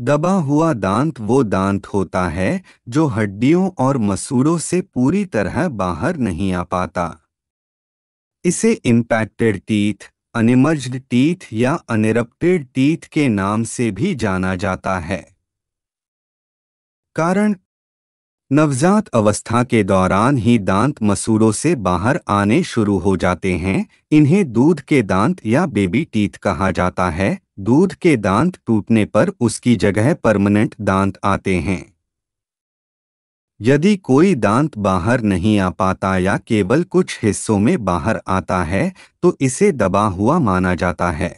दबा हुआ दांत वो दांत होता है जो हड्डियों और मसूड़ों से पूरी तरह बाहर नहीं आ पाता इसे इम्पैक्टेड टीथ अनिमर्ज्ड टीथ या अनिरप्टेड टीथ के नाम से भी जाना जाता है कारण नवजात अवस्था के दौरान ही दांत मसूड़ों से बाहर आने शुरू हो जाते हैं इन्हें दूध के दांत या बेबी टीथ कहा जाता है दूध के दांत टूटने पर उसकी जगह परमानेंट दांत आते हैं यदि कोई दांत बाहर नहीं आ पाता या केवल कुछ हिस्सों में बाहर आता है तो इसे दबा हुआ माना जाता है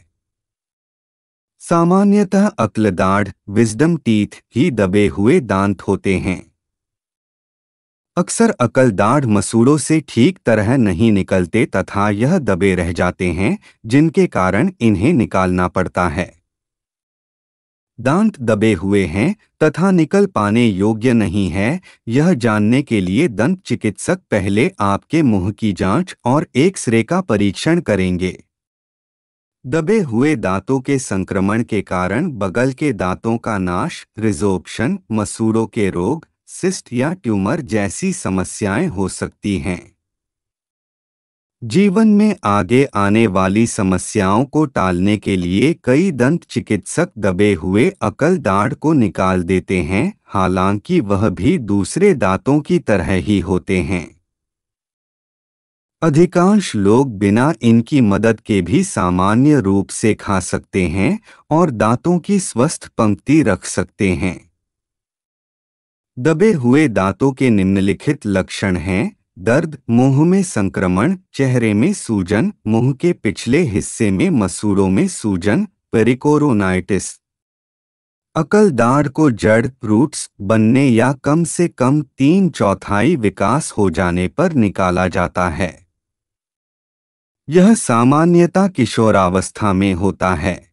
सामान्यतः अक्लदाढ़ विजडम टीथ ही दबे हुए दांत होते हैं अक्सर अकलदार मसूड़ों से ठीक तरह नहीं निकलते तथा यह दबे रह जाते हैं जिनके कारण इन्हें निकालना पड़ता है दांत दबे हुए हैं तथा निकल पाने योग्य नहीं है यह जानने के लिए दंत चिकित्सक पहले आपके मुंह की जांच और एक्सरे का परीक्षण करेंगे दबे हुए दांतों के संक्रमण के कारण बगल के दांतों का नाश रिजोप्शन मसूड़ों के रोग सिस्ट या ट्यूमर जैसी समस्याएं हो सकती हैं जीवन में आगे आने वाली समस्याओं को टालने के लिए कई दंत चिकित्सक दबे हुए अकल दाढ़ को निकाल देते हैं हालांकि वह भी दूसरे दांतों की तरह ही होते हैं अधिकांश लोग बिना इनकी मदद के भी सामान्य रूप से खा सकते हैं और दांतों की स्वस्थ पंक्ति रख सकते हैं दबे हुए दांतों के निम्नलिखित लक्षण हैं दर्द मुंह में संक्रमण चेहरे में सूजन मुंह के पिछले हिस्से में मसूरों में सूजन पेरिकोरोनाइटिस अकल दाढ़ को जड़ रूट्स बनने या कम से कम तीन चौथाई विकास हो जाने पर निकाला जाता है यह सामान्यता किशोरावस्था में होता है